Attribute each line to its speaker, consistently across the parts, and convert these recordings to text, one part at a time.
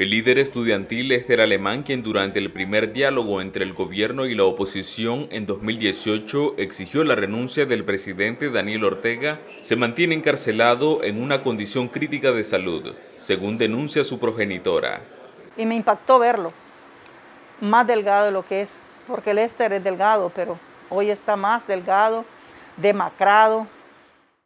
Speaker 1: El líder estudiantil Esther Alemán, quien durante el primer diálogo entre el gobierno y la oposición en 2018 exigió la renuncia del presidente Daniel Ortega, se mantiene encarcelado en una condición crítica de salud, según denuncia su progenitora.
Speaker 2: Y me impactó verlo, más delgado de lo que es, porque el Esther es delgado, pero hoy está más delgado, demacrado,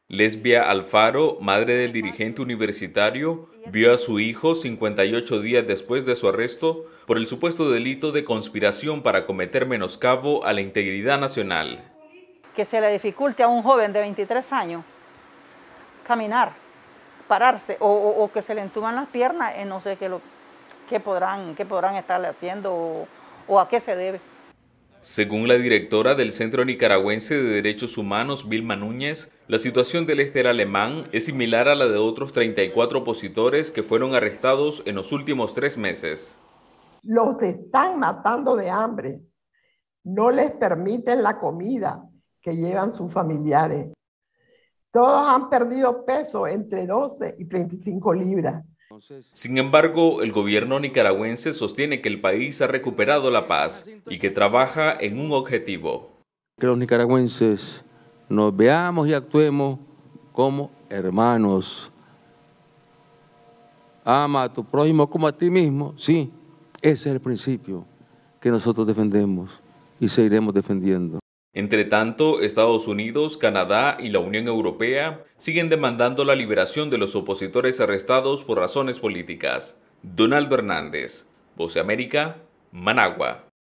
Speaker 1: Lesbia Alfaro, madre del dirigente universitario, vio a su hijo 58 días después de su arresto por el supuesto delito de conspiración para cometer menoscabo a la integridad nacional.
Speaker 2: Que se le dificulte a un joven de 23 años caminar, pararse o, que se le entuman las piernas, eh, no sé qué, lo, podrán, qué podrán estarle haciendo o a qué se debe.
Speaker 1: Según la directora del Centro Nicaragüense de Derechos Humanos, Vilma Núñez, la situación del Esther alemán es similar a la de otros 34 opositores que fueron arrestados en los últimos tres meses.
Speaker 3: Los están matando de hambre. No les permiten la comida que llevan sus familiares. Todos han perdido peso entre 12 y 35 libras.
Speaker 1: Sin embargo, el gobierno nicaragüense sostiene que el país ha recuperado la paz y que
Speaker 4: trabaja en un objetivo. Que los nicaragüenses nos veamos y actuemos como hermanos. Ama a tu prójimo como a ti mismo, sí. Ese es el principio que nosotros defendemos y seguiremos defendiendo.
Speaker 1: Entre tanto, Estados Unidos, Canadá y la Unión Europea siguen demandando la liberación de los opositores arrestados por razones políticas.
Speaker 2: Donaldo Hernández, Voce América, Managua.